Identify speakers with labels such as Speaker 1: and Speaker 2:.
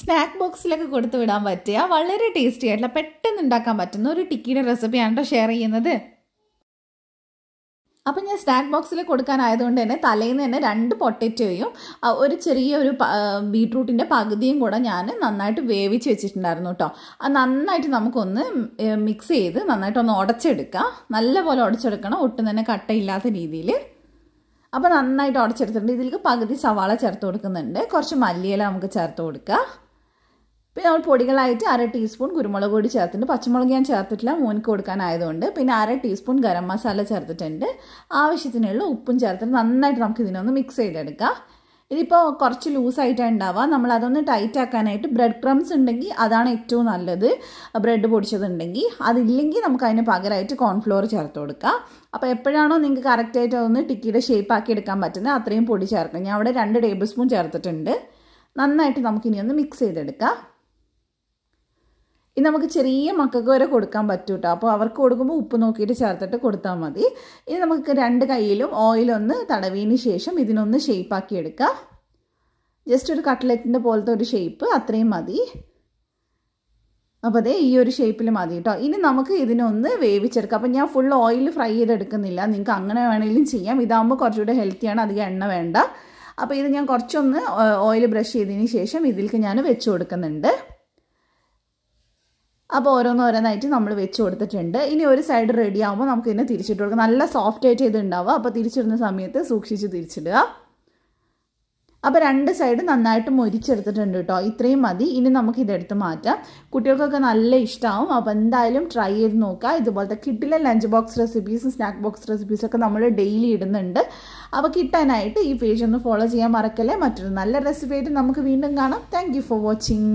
Speaker 1: snack ബോക്സിലൊക്കെ കൊടുത്തു വിടാൻ പറ്റിയ വളരെ ടേസ്റ്റി ആയിട്ടുള്ള പെട്ടെന്ന് ഉണ്ടാക്കാൻ പറ്റുന്ന ഒരു ടിക്കിയുടെ റെസിപ്പിയാണ് കേട്ടോ ഷെയർ ചെയ്യുന്നത് അപ്പം ഞാൻ സ്നാക്ക് ബോക്സിൽ കൊടുക്കാനായതുകൊണ്ട് തന്നെ തലേന്ന് തന്നെ രണ്ട് പൊട്ടറ്റോയും ഒരു ചെറിയ ഒരു ബീട്രൂട്ടിൻ്റെ പകുതിയും കൂടെ ഞാൻ നന്നായിട്ട് വേവിച്ച് വെച്ചിട്ടുണ്ടായിരുന്നു കേട്ടോ അത് നന്നായിട്ട് നമുക്കൊന്ന് മിക്സ് ചെയ്ത് നന്നായിട്ടൊന്ന് ഉടച്ചെടുക്കാം നല്ലപോലെ ഉടച്ചെടുക്കണം ഒട്ടും തന്നെ കട്ടയില്ലാത്ത രീതിയിൽ അപ്പോൾ നന്നായിട്ട് ഉടച്ചെടുത്തിട്ടുണ്ട് ഇതിലേക്ക് പകുതി സവാള ചേർത്ത് കൊടുക്കുന്നുണ്ട് കുറച്ച് മല്ലിയില നമുക്ക് ചേർത്ത് കൊടുക്കാം പിന്നെ നമ്മൾ പൊടികളായിട്ട് അര ടീസ്പൂൺ കുരുമുളക് പൊടി ചേർത്തിട്ടുണ്ട് പച്ചമുളക് ഞാൻ ചേർത്തിട്ടില്ല മോനിക്ക് കൊടുക്കാനായതുകൊണ്ട് പിന്നെ അര ടീസ്പൂൺ ഗരം മസാല ചേർത്തിട്ടുണ്ട് ആവശ്യത്തിനുള്ള ഉപ്പും ചേർത്തിട്ട് നന്നായിട്ട് നമുക്ക് ഇതിനൊന്ന് മിക്സ് ചെയ്തെടുക്കാം ഇതിപ്പോൾ കുറച്ച് ലൂസായിട്ടാണ് ഉണ്ടാവുക നമ്മൾ അതൊന്ന് ടൈറ്റ് ആക്കാനായിട്ട് ബ്രെഡ് ക്രംസ് ഉണ്ടെങ്കിൽ അതാണ് ഏറ്റവും നല്ലത് ബ്രെഡ് പൊടിച്ചതുണ്ടെങ്കിൽ അതില്ലെങ്കിൽ നമുക്ക് അതിന് പകരമായിട്ട് കോൺഫ്ലോർ ചേർത്ത് കൊടുക്കാം അപ്പോൾ എപ്പോഴാണോ നിങ്ങൾക്ക് കറക്റ്റായിട്ട് അതൊന്ന് ടിക്കിയുടെ ഷേപ്പ് ആക്കി എടുക്കാൻ പറ്റുന്നത് അത്രയും പൊടി ചേർക്കണം ഞാൻ അവിടെ രണ്ട് ടേബിൾ സ്പൂൺ ചേർത്തിട്ടുണ്ട് നന്നായിട്ട് നമുക്കിനി ഒന്ന് മിക്സ് ചെയ്തെടുക്കാം ഇത് നമുക്ക് ചെറിയ മക്കൾക്ക് വരെ കൊടുക്കാൻ പറ്റും കേട്ടോ അപ്പോൾ അവർക്ക് കൊടുക്കുമ്പോൾ ഉപ്പ് നോക്കിയിട്ട് ചേർത്തിട്ട് കൊടുത്താൽ മതി ഇനി നമുക്ക് രണ്ട് കൈയിലും ഓയിലൊന്ന് തടവിന് ശേഷം ഇതിനൊന്ന് ഷേപ്പാക്കി എടുക്കുക ജസ്റ്റ് ഒരു കട്ട്ലറ്റിൻ്റെ പോലത്തെ ഒരു ഷേപ്പ് അത്രയും മതി അപ്പോൾ അതേ ഈ ഒരു ഷേപ്പിൽ മതി കേട്ടോ ഇനി നമുക്ക് ഇതിനൊന്ന് വേവിച്ചെടുക്കാം അപ്പം ഞാൻ ഫുൾ ഓയിൽ ഫ്രൈ ചെയ്തെടുക്കുന്നില്ല നിങ്ങൾക്ക് അങ്ങനെ വേണമെങ്കിലും ചെയ്യാം ഇതാകുമ്പോൾ കുറച്ചുകൂടെ ഹെൽത്തിയാണ് അധികം എണ്ണ വേണ്ട അപ്പോൾ ഇത് ഞാൻ കുറച്ചൊന്ന് ഓയിൽ ബ്രഷ് ചെയ്തതിന് ശേഷം ഇതിലേക്ക് ഞാൻ വെച്ച് കൊടുക്കുന്നുണ്ട് അപ്പോൾ ഓരോന്നോരോന്നായിട്ട് നമ്മൾ വെച്ച് കൊടുത്തിട്ടുണ്ട് ഇനി ഒരു സൈഡ് റെഡി ആകുമ്പോൾ നമുക്ക് ഇതിനെ തിരിച്ചിട്ട് കൊടുക്കാം നല്ല സോഫ്റ്റ് ആയിട്ട് ഇതുണ്ടാവുക അപ്പോൾ തിരിച്ചിടുന്ന സമയത്ത് സൂക്ഷിച്ച് തിരിച്ചിടുക അപ്പോൾ രണ്ട് സൈഡ് നന്നായിട്ട് മുരിച്ചെടുത്തിട്ടുണ്ട് കേട്ടോ ഇത്രയും മതി ഇനി നമുക്ക് ഇതെടുത്ത് മാറ്റാം കുട്ടികൾക്കൊക്കെ നല്ല ഇഷ്ടമാവും അപ്പോൾ എന്തായാലും ട്രൈ ചെയ്ത് നോക്കുക ഇതുപോലത്തെ കിട്ടിലെ lunch box recipes snack box റെസിപ്പീസൊക്കെ നമ്മൾ ഡെയിലി ഇടുന്നുണ്ട് അപ്പോൾ കിട്ടാനായിട്ട് ഈ പേജ് ഒന്ന് ഫോളോ ചെയ്യാൻ മറക്കല്ലേ മറ്റൊരു നല്ല റെസിപ്പി ആയിട്ട് നമുക്ക് വീണ്ടും കാണാം താങ്ക് ഫോർ വാച്ചിങ്